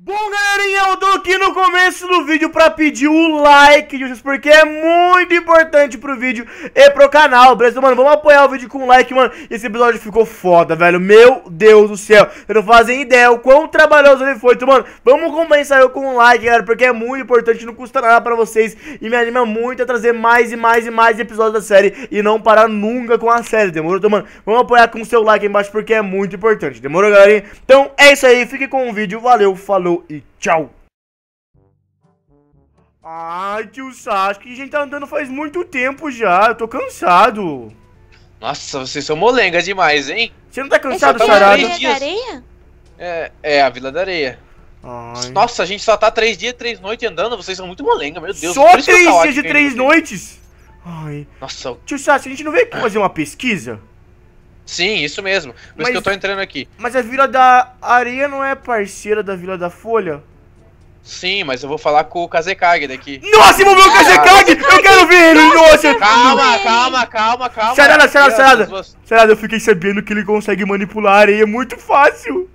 ¡Bunga! aqui no começo do vídeo pra pedir o like, porque é muito importante pro vídeo e pro canal, beleza? Mano, vamos apoiar o vídeo com like, mano. Esse episódio ficou foda, velho. Meu Deus do céu. Vocês não fazem ideia o quão trabalhoso ele foi. Então, mano, vamos compensar eu com um like, galera, porque é muito importante, não custa nada pra vocês. E me anima muito a trazer mais e mais e mais episódios da série e não parar nunca com a série, demorou? Então, mano, vamos apoiar com o seu like aí embaixo porque é muito importante, demorou, galerinha? Então é isso aí, fique com o vídeo, valeu, falou e tchau! Ai, tio Sasuke, a gente tá andando faz muito tempo já, eu tô cansado. Nossa, vocês são molenga demais, hein? Você não tá cansado, É tá a Vila da Areia? É, é, a Vila da Areia. Ai. Nossa, a gente só tá três dias, três noites andando, vocês são muito molenga, meu Deus. Só três dias de três noites? Ai. Nossa. Tio Sasuke, a gente não veio aqui fazer uma pesquisa? Sim, isso mesmo. Por mas, isso que eu tô entrando aqui. Mas a Vila da Areia não é parceira da Vila da Folha? Sim, mas eu vou falar com o Kazekage daqui. Nossa, vamos ver o ah, Kazekage! Eu quero ver ele! Nossa! Calma, calma, calma, calma. será sarada, sarada. Sarada, eu fiquei sabendo que ele consegue manipular e é muito fácil.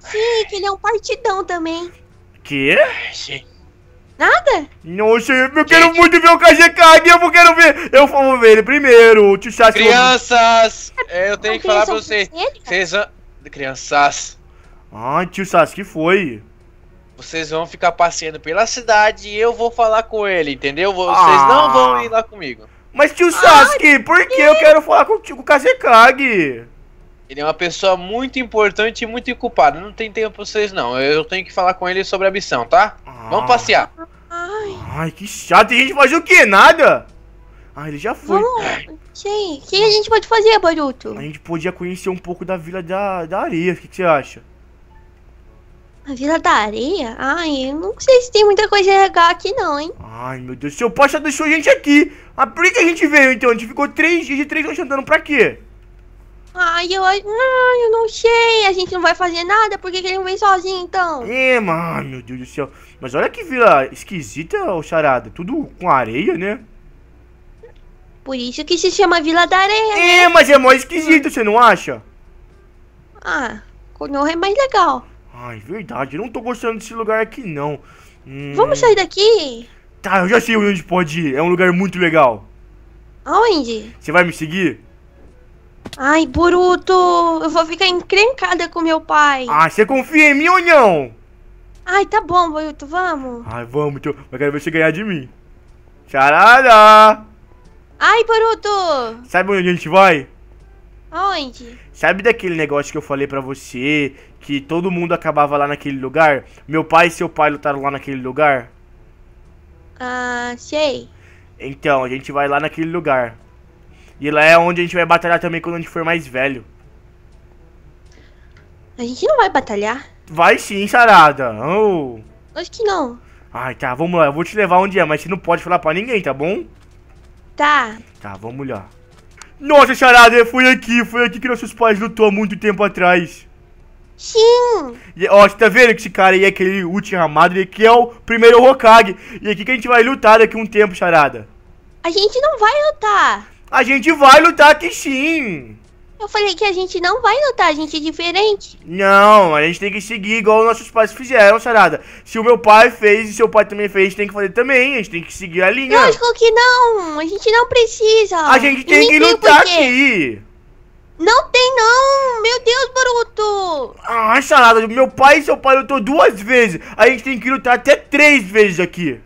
Sim, que ele é um partidão também. Que? Sim. Nada? Nossa, eu quero muito ver o Kazekage, eu quero ver. Eu vou ver ele primeiro, Tchushashi. Crianças, é eu tenho que falar pra é vocês. Vocês... Crianças. Ah, tio Sasuke foi. Vocês vão ficar passeando pela cidade e eu vou falar com ele, entendeu? Vocês ah. não vão ir lá comigo. Mas tio Sasuke, Ai, por que eu quero falar contigo, Kazekage? Ele é uma pessoa muito importante e muito ocupada. Não tem tempo pra vocês, não. Eu tenho que falar com ele sobre a missão, tá? Ah. Vamos passear. Ai. Ai, que chato. E a gente faz o quê? Nada? Ah, ele já foi. Vamos. Sim. O que a gente pode fazer, Baruto? A gente podia conhecer um pouco da Vila da, da Areia. O que, que você acha? A Vila da Areia? Ai, eu não sei se tem muita coisa legal aqui não, hein? Ai, meu Deus, seu pai já deixou a gente aqui. Ah, por que a gente veio, então? A gente ficou três dias e três horas andando pra quê? Ai, eu, ai, eu não sei. A gente não vai fazer nada. Por que, que ele não vem sozinho, então? É, mano, meu Deus do céu. Mas olha que vila esquisita, ô charada. Tudo com areia, né? Por isso que se chama Vila da Areia, É, né? mas é mó esquisito, hum. você não acha? Ah, Conorra é mais legal. Ai, ah, é verdade, eu não tô gostando desse lugar aqui não. Hum... Vamos sair daqui? Tá, eu já sei onde pode ir. É um lugar muito legal. Aonde? Você vai me seguir? Ai, Boruto, eu vou ficar encrencada com meu pai. Ah, você confia em mim ou não? Ai, tá bom, Boruto, vamos. Ai, vamos, então. Eu quero ver você ganhar de mim. Charada! Ai, Boruto! Sabe onde a gente vai? Aonde? Sabe daquele negócio que eu falei para você, que todo mundo acabava lá naquele lugar? Meu pai e seu pai lutaram lá naquele lugar? Ah, sei. Então, a gente vai lá naquele lugar. E lá é onde a gente vai batalhar também quando a gente for mais velho. A gente não vai batalhar? Vai sim, sarada. Oh. Acho que não. Ai, tá, vamos lá. Eu vou te levar onde é, mas você não pode falar pra ninguém, tá bom? Tá. Tá, vamos lá. Nossa, Charada, foi aqui, foi aqui que nossos pais lutou há muito tempo atrás. Sim! E, ó, você tá vendo que esse cara aí é aquele Uchiha Madre que é o primeiro Hokage. E aqui que a gente vai lutar daqui um tempo, Charada. A gente não vai lutar! A gente vai lutar aqui sim! Eu falei que a gente não vai notar, a gente é diferente. Não, a gente tem que seguir igual nossos pais fizeram, Sarada. Se o meu pai fez e seu pai também fez, tem que fazer também. A gente tem que seguir a linha. Lógico que não, a gente não precisa. A gente tem que lutar aqui. Não tem não! Meu Deus, bruto. Ah, Sarada, meu pai e seu pai lutou duas vezes. A gente tem que lutar até três vezes aqui.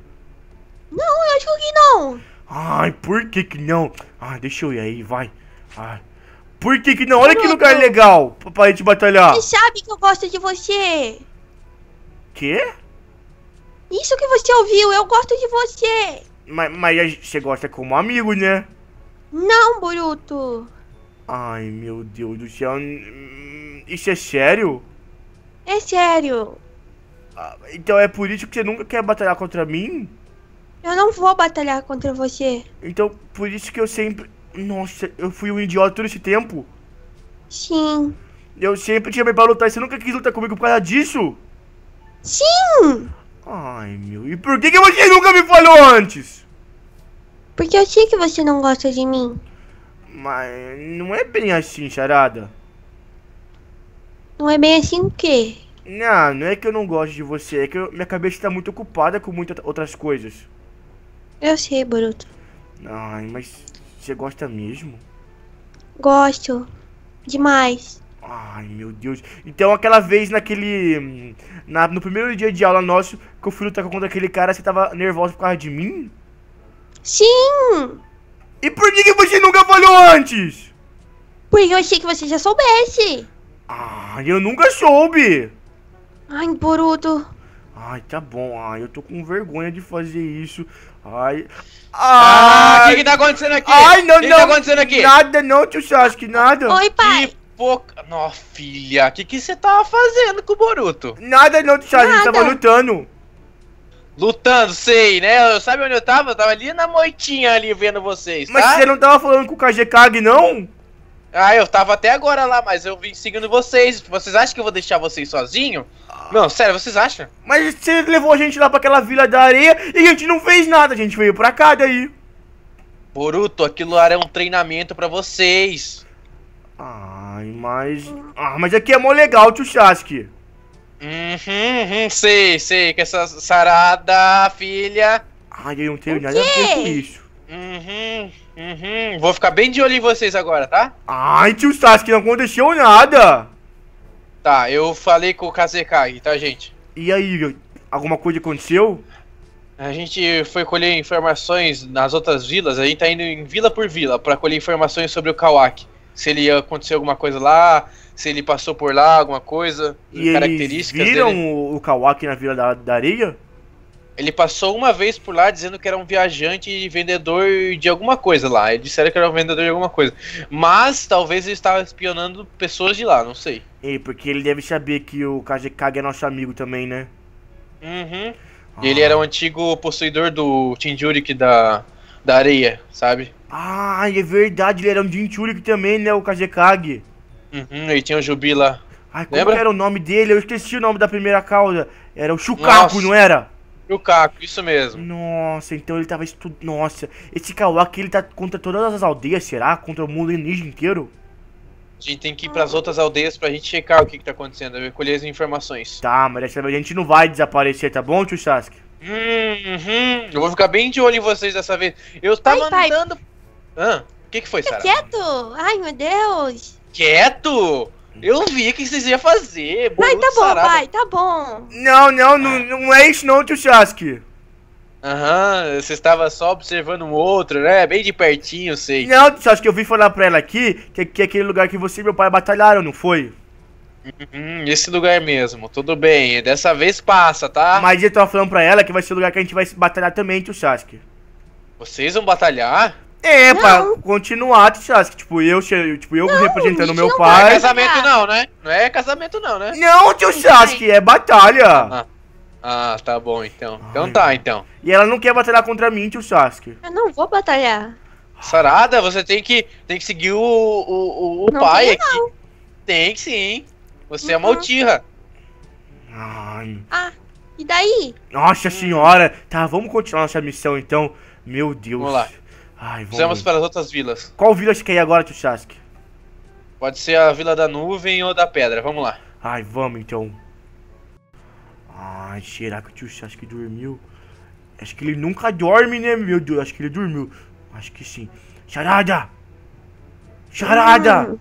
Não, eu acho que não. Ai, por que que não? Ah, deixa eu ir aí, vai. Ai. Por que que não? Olha que lugar legal pra gente batalhar. Você sabe que eu gosto de você. Quê? Isso que você ouviu, eu gosto de você. Mas, mas você gosta como amigo, né? Não, Boruto. Ai, meu Deus do céu. Isso é sério? É sério. Ah, então é por isso que você nunca quer batalhar contra mim? Eu não vou batalhar contra você. Então, por isso que eu sempre... Nossa, eu fui um idiota todo esse tempo? Sim. Eu sempre tinha me pra lutar e você nunca quis lutar comigo por causa disso? Sim! Ai, meu. E por que, que você nunca me falou antes? Porque eu sei que você não gosta de mim. Mas não é bem assim, charada. Não é bem assim o quê? Não, não é que eu não gosto de você, é que eu, minha cabeça tá muito ocupada com muitas outras coisas. Eu sei, Boruto. Ai, mas você gosta mesmo? Gosto. Demais. Ai, meu Deus. Então, aquela vez naquele. Na, no primeiro dia de aula nosso, que eu fui lutar contra aquele cara, você tava nervosa por causa de mim? Sim! E por que, que você nunca falou antes? Porque eu achei que você já soubesse. Ah, eu nunca soube. Ai, Boruto. Ai, tá bom. Ai, eu tô com vergonha de fazer isso. Ai. Ai. Ah, o que, que tá acontecendo aqui? Ai, não, que não. O que tá acontecendo aqui? Nada, não, tio Sasuke, nada. Oi, pai. Que pouca. Nossa, filha, o que, que você tava fazendo com o Boruto? Nada, não, tio Sasuke, nada. tava lutando. Lutando, sei, né? Eu, sabe onde eu tava? Eu tava ali na moitinha ali vendo vocês. Tá? Mas você não tava falando com o KGKG, não? Ah, eu tava até agora lá, mas eu vim seguindo vocês. Vocês acham que eu vou deixar vocês sozinho? Não, sério, vocês acham? Mas você levou a gente lá pra aquela vila da areia e a gente não fez nada, a gente veio pra cá daí. Boruto, aquilo era um treinamento pra vocês. Ai, mas. Ah, mas aqui é mó legal, tio Sasuke. Uhum, uhum, sei, sei, que essa sarada, filha. Ai, eu não tenho nada a ver com isso. Uhum, uhum. Vou ficar bem de olho em vocês agora, tá? Ai, tio Sasuke, não aconteceu nada. Tá, eu falei com o Kazekage, tá, gente? E aí, alguma coisa aconteceu? A gente foi colher informações nas outras vilas, a gente tá indo em vila por vila para colher informações sobre o Kawaki. Se ele aconteceu alguma coisa lá, se ele passou por lá, alguma coisa, e características. Eles viram dele. o Kawaki na Vila da, da Areia? Ele passou uma vez por lá dizendo que era um viajante e vendedor de alguma coisa lá. Ele disseram que era um vendedor de alguma coisa. Mas talvez ele estava espionando pessoas de lá, não sei. Ei, porque ele deve saber que o Kajekage é nosso amigo também, né? Uhum. Ah. Ele era um antigo possuidor do Tinjurik da, da areia, sabe? Ah, é verdade, ele era um Jinchurik também, né? O Kajekage. Uhum, ele tinha o um Jubi Ai, como Lembra? era o nome dele? Eu esqueci o nome da primeira causa. Era o Shukaku, Nossa. não era? No Caco, isso mesmo. Nossa, então ele tava estudando. Nossa, esse Kawaki ele tá contra todas as aldeias, será? Contra o mundo indígena inteiro? A gente tem que ir pras outras aldeias pra gente checar o que, que tá acontecendo, recolher as informações. Tá, mas a gente não vai desaparecer, tá bom, tio Sasuke? Uhum, eu vou ficar bem de olho em vocês dessa vez. Eu tava pai, andando. Hã? Ah, o que, que foi, tá Sarah? Quieto! Ai, meu Deus! Quieto! Eu vi o que vocês iam fazer. Vai, tá bom, sarado. vai, tá bom. Não, não, não, ah. não é isso não, tio Chasque. Aham, você estava só observando um outro, né? Bem de pertinho, sei. Não, tio Chasque, eu vim falar pra ela aqui que, que é aquele lugar que você e meu pai batalharam, não foi? Uhum, esse lugar mesmo, tudo bem. Dessa vez passa, tá? Mas eu tava falando pra ela que vai ser o lugar que a gente vai se batalhar também, tio Chasque. Vocês vão batalhar? É, não. pra continuar, tu que, tipo, eu, tipo, eu não, representando meu pai. Não é casamento não, né? Não é casamento não, né? Não, tio Sasuke, é batalha. Ah. ah, tá bom, então. Então Ai, tá, então. E ela não quer batalhar contra mim, tio Sasuke. Eu não vou batalhar. Sarada, você tem que, tem que seguir o, o, o, o pai aqui. Não. Tem que sim. Você uhum. é uma altirra. Ai. Ah, e daí? Nossa senhora. Tá, vamos continuar nossa missão, então. Meu Deus. Vamos lá. Ai, Fizemos para as outras vilas. Qual vila acho que é agora, Tchuchaski? Pode ser a Vila da Nuvem ou da Pedra, vamos lá. Ai, vamos então. Ai, será que o Tchuchaski dormiu? Acho que ele nunca dorme, né, meu Deus? Acho que ele dormiu. Acho que sim. Charada! Charada!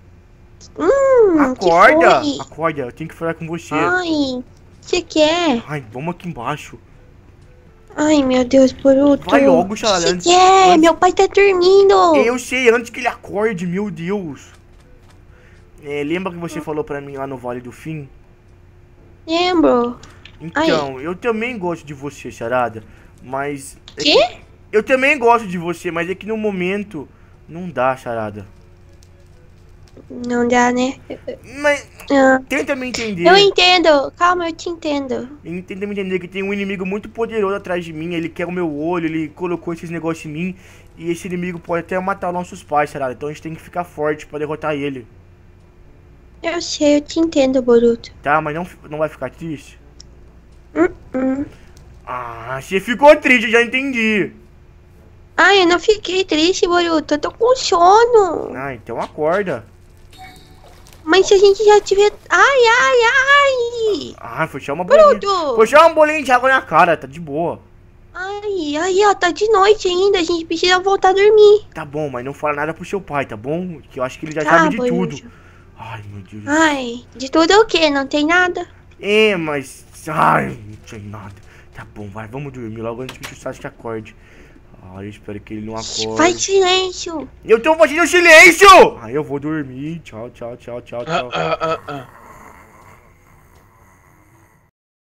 Hum, hum acorda! Acorda, eu tenho que falar com você. Ai, o que quer? É? Ai, vamos aqui embaixo. Ai, meu Deus, outro Vai logo, Xalala. O que, é? Meu pai tá dormindo. Eu sei, antes que ele acorde, meu Deus. É, lembra que você falou pra mim lá no Vale do Fim? Lembro. Então, Ai. eu também gosto de você, Charada. Mas... É Quê? É que... Eu também gosto de você, mas é que no momento não dá, Charada. Não dá, né? Mas. Ah. Tenta me entender. Eu entendo, calma, eu te entendo. Tenta me entender que tem um inimigo muito poderoso atrás de mim. Ele quer o meu olho, ele colocou esses negócios em mim. E esse inimigo pode até matar nossos pais, será? Então a gente tem que ficar forte pra derrotar ele. Eu sei, eu te entendo, Boruto. Tá, mas não, não vai ficar triste? Uh -uh. Ah, você ficou triste, já entendi. Ah, eu não fiquei triste, Boruto. Eu tô com sono. Ah, então acorda. Mas se a gente já tiver. Ai, ai, ai! Ah, puxar uma bolinha. Bruto! Puxar uma bolinha de água na cara, tá de boa. Ai, ai, ó, tá de noite ainda, a gente precisa voltar a dormir. Tá bom, mas não fala nada pro seu pai, tá bom? Que eu acho que ele já tá, sabe de tudo. Ai, meu Deus. Ai, de tudo o quê? Não tem nada? É, mas. Ai, não tem nada. Tá bom, vai, vamos dormir logo antes que o Sasuke acorde. Ah, eu espero que ele não acorde. Faz silêncio! Eu tô fazendo silêncio! Ah, eu vou dormir. Tchau, tchau, tchau, tchau, ah, tchau. Ah, ah, ah, ah.